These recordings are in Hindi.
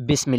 बिसमीम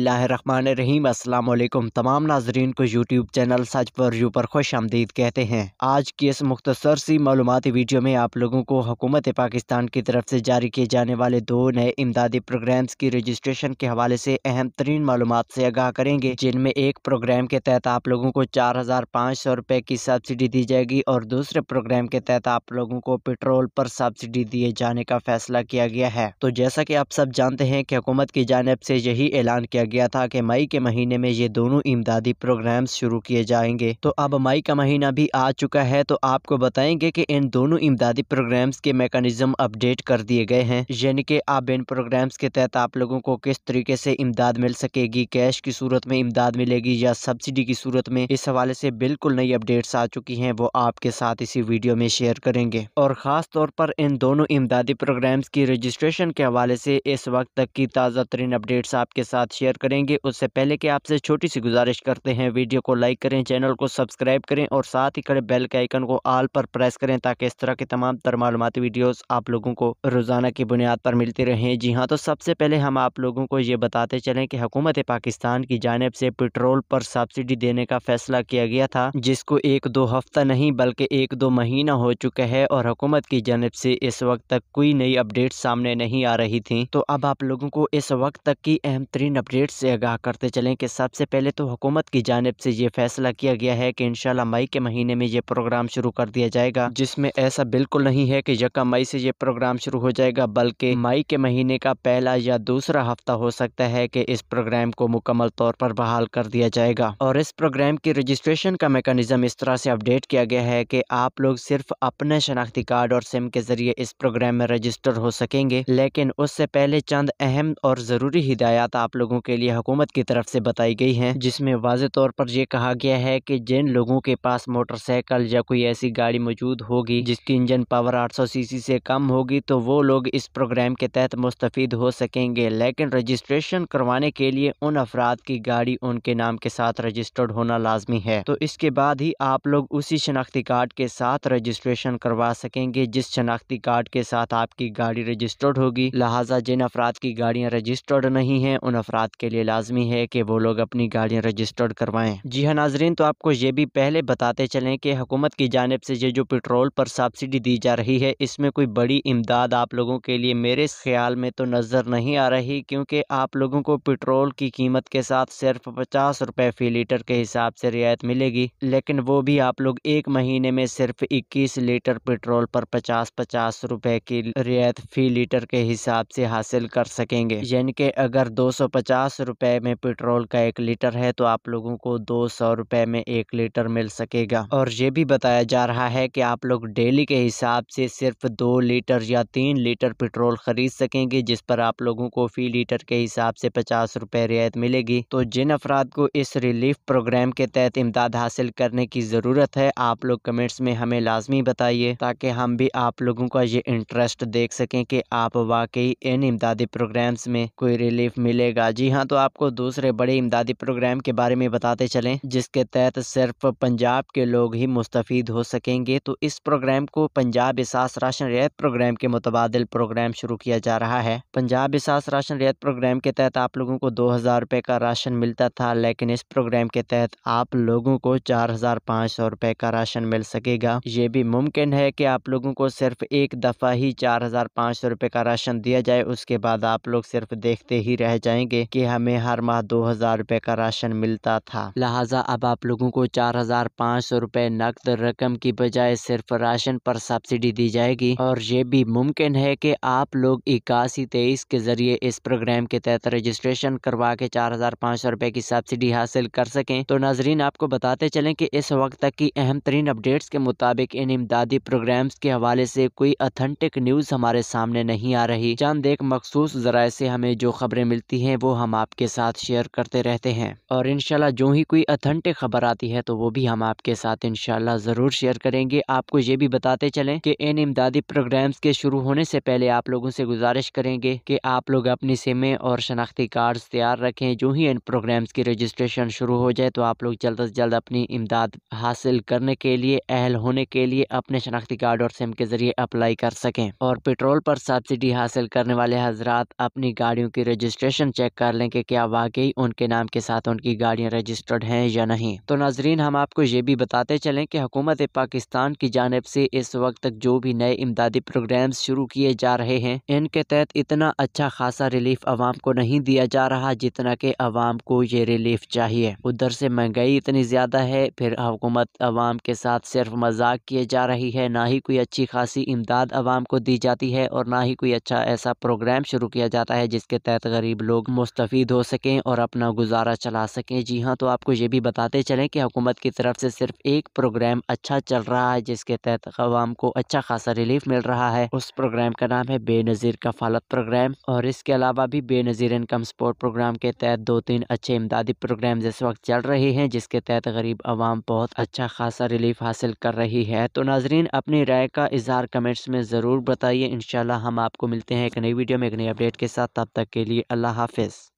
अल्लाम तमाम नाजरीन को यूट्यूब चैनल सच पर यू पर खुश आमदीद कहते हैं आज की इस मुख्तसर सी मालूमती वीडियो में आप लोगों को हुकूमत पाकिस्तान की तरफ से जारी किए जाने वाले दो नए इमदादी प्रोग्राम्स की रजिस्ट्रेशन के हवाले से अहम तरीन मालूम से आगाह करेंगे जिनमें एक प्रोग्राम के तहत आप लोगों को चार हज़ार पाँच सौ रुपये की सब्सिडी दी जाएगी और दूसरे प्रोग्राम के तहत आप लोगों को पेट्रोल पर सब्सिडी दिए जाने का फैसला किया गया है तो जैसा कि आप सब जानते हैं कि हुकूमत की जानब से यही ऐलान किया गया था कि मई के महीने में ये दोनों इमदादी प्रोग्राम्स शुरू किए जाएंगे तो अब मई का महीना भी आ चुका है तो आपको बताएंगे कि इन दोनों इमदादी प्रोग्राम्स के मेकानिज्म अपडेट कर दिए गए हैं यानी कि अब इन प्रोग्राम्स के तहत आप लोगों को किस तरीके से इमदाद मिल सकेगी कैश की सूरत में इमदाद मिलेगी या सब्सिडी की सूरत में इस हवाले से बिल्कुल नई अपडेट्स आ चुकी हैं वो आपके साथ इसी वीडियो में शेयर करेंगे और ख़ास तौर पर इन दोनों इमदादी प्रोग्राम्स की रजिस्ट्रेशन के हवाले से इस वक्त तक की ताज़ा तरीन अपडेट्स आपके साथ साथ शेयर करेंगे उससे पहले कि आपसे छोटी सी गुजारिश करते हैं वीडियो को लाइक करें चैनल को सब्सक्राइब करें और साथ ही खड़े बेल के आइकन को आल पर प्रेस करें ताकि इस तरह के तमाम तर मालूमती वीडियोज़ आप लोगों को रोज़ाना की बुनियाद पर मिलती रहें जी हाँ तो सबसे पहले हम आप लोगों को ये बताते चलें कि हुकूमत पाकिस्तान की जानब से पेट्रोल पर सब्सिडी देने का फैसला किया गया था जिसको एक दो हफ्ता नहीं बल्कि एक दो महीना हो चुका है और हुकूमत की जानब से इस वक्त तक कोई नई अपडेट सामने नहीं आ रही थी तो अब आप लोगों को इस वक्त तक की अहम बेहतरीन अपडेट से आगाह करते चलें कि सबसे पहले तो हुकूमत की जानब से ये फैसला किया गया है कि इंशाल्लाह मई के महीने में ये प्रोग्राम शुरू कर दिया जाएगा जिसमें ऐसा बिल्कुल नहीं है कि यका मई से ये प्रोग्राम शुरू हो जाएगा बल्कि मई के महीने का पहला या दूसरा हफ्ता हो सकता है कि इस प्रोग्राम को मुकम्मल तौर पर बहाल कर दिया जाएगा और इस प्रोग्राम की रजिस्ट्रेशन का मेकानिज्म इस तरह से अपडेट किया गया है कि आप लोग सिर्फ अपने शनाख्ती कार्ड और सिम के जरिए इस प्रोग्राम में रजिस्टर हो सकेंगे लेकिन उससे पहले चंद अहम और ज़रूरी हिदायत आप लोगों के लिए हुकूमत की तरफ से बताई गई हैं जिसमें वाज तौर पर यह कहा गया है कि जिन लोगों के पास मोटरसाइकिल या कोई ऐसी गाड़ी मौजूद होगी जिसकी इंजन पावर 800 सीसी से कम होगी तो वो लोग इस प्रोग्राम के तहत मुस्तफ़ हो सकेंगे लेकिन रजिस्ट्रेशन करवाने के लिए उन अफराद की गाड़ी उनके नाम के साथ रजिस्टर्ड होना लाजमी है तो इसके बाद ही आप लोग उसी शनाख्ती कार्ड के साथ रजिस्ट्रेशन करवा सकेंगे जिस शनाख्ती कार्ड के साथ आपकी गाड़ी रजिस्टर्ड होगी लिहाजा जिन अफराद की गाड़ियाँ रजिस्टर्ड नहीं है उन अफराद के लिए लाजमी है कि वो लोग अपनी गाड़ियाँ रजिस्टर्ड करवाएं जी हाँ नाजरीन तो आपको ये भी पहले बताते चलें कि हुकूमत की जानब से ये जो पेट्रोल पर सब्सिडी दी जा रही है इसमें कोई बड़ी इमदाद आप लोगों के लिए मेरे ख्याल में तो नज़र नहीं आ रही क्योंकि आप लोगों को पेट्रोल की कीमत के साथ सिर्फ पचास रुपए फी लीटर के हिसाब से रियायत मिलेगी लेकिन वो भी आप लोग एक महीने में सिर्फ इक्कीस लीटर पेट्रोल पर पचास पचास रुपए की रियायत फी लीटर के हिसाब से हासिल कर सकेंगे यानी कि अगर दो सौ सौ पचास में पेट्रोल का एक लीटर है तो आप लोगों को दो सौ में एक लीटर मिल सकेगा और ये भी बताया जा रहा है कि आप लोग डेली के हिसाब से सिर्फ दो लीटर या तीन लीटर पेट्रोल खरीद सकेंगे जिस पर आप लोगों को फी लीटर के हिसाब से पचास रुपए रियायत मिलेगी तो जिन अफराद को इस रिलीफ प्रोग्राम के तहत इमदाद हासिल करने की ज़रूरत है आप लोग कमेंट्स में हमें लाजमी बताइए ताकि हम भी आप लोगों का ये इंटरेस्ट देख सकें कि आप वाकई इन इमदादी प्रोग्राम्स में कोई रिलीफ मिलेगा जाएगा जी हाँ तो आपको दूसरे बड़े इमदादी प्रोग्राम के बारे में बताते चलें जिसके तहत सिर्फ पंजाब के लोग ही मुस्तफ़ हो सकेंगे तो इस प्रोग्राम को पंजाब एसास राशन रियायत प्रोग्राम के मुतबाद प्रोग्राम शुरू किया जा रहा है पंजाब एसास राशन रियायत प्रोग्राम के तहत आप लोगों को दो हज़ार रूपए का राशन मिलता था लेकिन इस प्रोग्राम के तहत आप लोगों को चार हज़ार पाँच सौ रूपए का राशन मिल सकेगा ये भी मुमकिन है कि आप लोगों को सिर्फ एक दफ़ा ही चार हज़ार पाँच सौ रुपये का राशन दिया जाए उसके बाद आप लोग सिर्फ देखते ही रह जाएंगे करेंगे कि हमें हर माह दो हजार रूपए का राशन मिलता था लिहाजा अब आप लोगों को चार हजार पाँच सौ रूपए नकद रकम की बजाय सिर्फ राशन पर सब्सिडी दी जाएगी और ये भी मुमकिन है कि आप लोग इक्यासी तेईस के जरिए इस प्रोग्राम के तहत रजिस्ट्रेशन करवा के चार हजार पाँच सौ रूपए की सब्सिडी हासिल कर सकें तो नाजरीन आपको बताते चलें कि इस वक्त तक की अहम तरीन अपडेट्स के मुताबिक इन इमदादी प्रोग्राम्स के हवाले से कोई अथेंटिक न्यूज हमारे सामने नहीं आ रही चंद एक मखसूस जराये से हमें जो खबरें मिलती हैं वो हम आपके साथ शेयर करते रहते हैं और इनशाला जो ही कोई अथेंटिक खबर आती है तो वो भी हम आपके साथ इनशाला ज़रूर शेयर करेंगे आपको ये भी बताते चलें कि इन इमदादी प्रोग्राम्स के शुरू होने से पहले आप लोगों से गुजारिश करेंगे कि आप लोग अपनी सिमें और शनाख्ती कार्ड तैयार रखें जो ही इन प्रोग्राम्स की रजिस्ट्रेशन शुरू हो जाए तो आप लोग जल्द अज जल्द अपनी इमदाद हासिल करने के लिए अहल होने के लिए अपने शनाख्ती कार्ड और सिम के ज़रिए अप्लाई कर सकें और पेट्रोल पर सब्सिडी हासिल करने वाले हजरात अपनी गाड़ियों की रजिस्ट्रेशन चेक चेक कर लें कि क्या वाकई उनके नाम के साथ उनकी गाड़ियाँ रजिस्टर्ड हैं या नहीं तो नाजरीन हम आपको ये भी बताते चलें कि हुकूमत पाकिस्तान की जानब से इस वक्त तक जो भी नए इमदादी प्रोग्राम शुरू किए जा रहे हैं इनके तहत इतना अच्छा खासा रिलीफ आवाम को नहीं दिया जा रहा जितना कि आवाम को ये रिलीफ चाहिए उधर से महंगाई इतनी ज़्यादा है फिर हुकूमत आवाम के साथ सिर्फ मजाक किए जा रही है ना ही कोई अच्छी खासी इमदाद आवाम को दी जाती है और ना ही कोई अच्छा ऐसा प्रोग्राम शुरू किया जाता है जिसके तहत गरीब लोग मुस्तफ़ हो सकें और अपना गुजारा चला सकें जी हाँ तो आपको ये भी बताते चलें कि हुकूमत की तरफ से सिर्फ एक प्रोग्राम अच्छा चल रहा है जिसके तहत अवाम को अच्छा खासा रिलीफ मिल रहा है उस प्रोग्राम का नाम है बेनज़ीर कफालत प्रोग्राम और इसके अलावा भी बेनज़ीर इनकम सपोर्ट प्रोग्राम के तहत दो तीन अच्छे इमदादी प्रोग्राम इस वक्त चल रहे हैं जिसके तहत गरीब आवाम बहुत अच्छा खासा रिलीफ हासिल कर रही है तो नाजरीन अपनी राय का इजहार कमेंट्स में ज़रूर बताइए इन हम आपको मिलते हैं एक नई वीडियो में एक नई अपडेट के साथ तब तक के लिए अल्लाह हाफिज़ です。